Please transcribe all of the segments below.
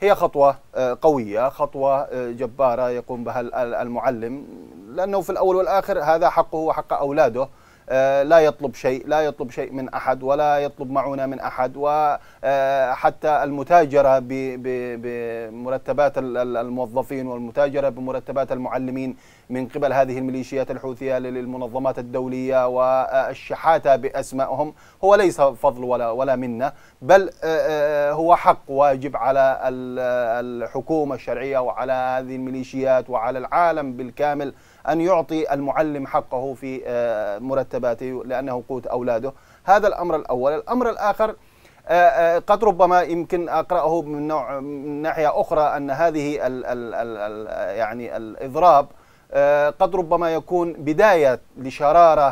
هي خطوة آه، قوية خطوة آه، جبارة يقوم بها المعلم لأنه في الأول والآخر هذا حقه وحق أولاده آه، لا يطلب شيء لا يطلب شيء من أحد ولا يطلب معونة من أحد وحتى آه، المتاجرة بمرتبات الموظفين والمتاجرة بمرتبات المعلمين من قبل هذه الميليشيات الحوثية للمنظمات الدولية والشحاتة آه، بأسمائهم هو ليس فضل ولا, ولا منة بل هو حق واجب على الحكومة الشرعية وعلى هذه الميليشيات وعلى العالم بالكامل أن يعطي المعلم حقه في مرتبات مرتباته لأنه قوت أولاده هذا الأمر الأول الأمر الآخر آه، آه، قد ربما يمكن أقرأه من, نوع من ناحية أخرى أن هذه الـ الـ الـ يعني الإضراب آه، قد ربما يكون بداية لشرارة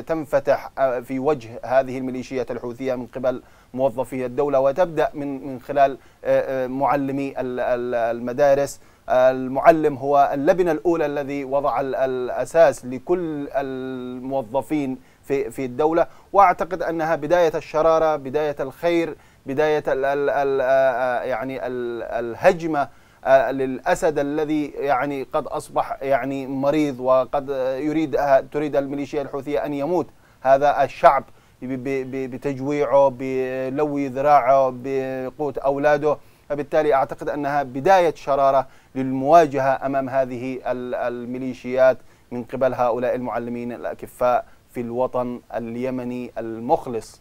تنفتح في وجه هذه الميليشيات الحوثية من قبل موظفي الدولة وتبدأ من من خلال معلمي المدارس المعلم هو اللبنه الاولى الذي وضع الاساس لكل الموظفين في في الدوله واعتقد انها بدايه الشراره بدايه الخير بدايه آه، آه، يعني الهجمه آه، للاسد الذي يعني قد اصبح يعني مريض وقد يريد تريد الميليشيا الحوثيه ان يموت هذا الشعب بتجويعه بلوي ذراعه بقوت اولاده فبالتالي أعتقد أنها بداية شرارة للمواجهة أمام هذه الميليشيات من قبل هؤلاء المعلمين الأكفاء في الوطن اليمني المخلص